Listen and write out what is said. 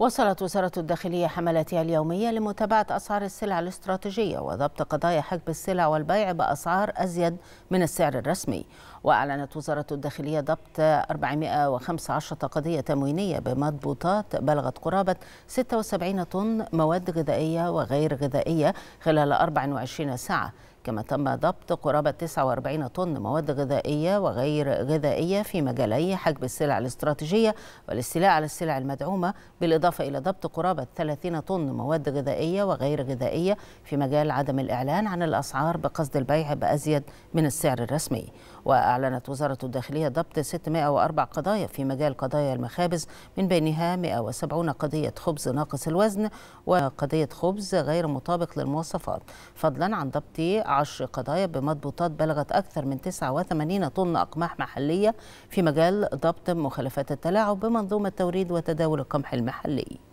وصلت وزارة الداخلية حملاتها اليومية لمتابعة أسعار السلع الاستراتيجية وضبط قضايا حجب السلع والبيع بأسعار أزيد من السعر الرسمي وأعلنت وزارة الداخلية ضبط 415 قضية تموينية بمضبوطات بلغت قرابة 76 طن مواد غذائية وغير غذائية خلال 24 ساعة كما تم ضبط قرابة 49 طن مواد غذائية وغير غذائية في مجالي حجب السلع الاستراتيجية والاستيلاء على السلع المدعومة بالإضافة إلى ضبط قرابة 30 طن مواد غذائية وغير غذائية في مجال عدم الإعلان عن الأسعار بقصد البيع بأزيد من السعر الرسمي وأعلنت وزارة الداخلية ضبط 604 قضايا في مجال قضايا المخابز من بينها 170 قضية خبز ناقص الوزن وقضية خبز غير مطابق للمواصفات فضلا عن ضبط عشر قضايا بمضبوطات بلغت أكثر من 89 طن أقماح محلية في مجال ضبط مخالفات التلاعب بمنظومة توريد وتداول القمح المحلي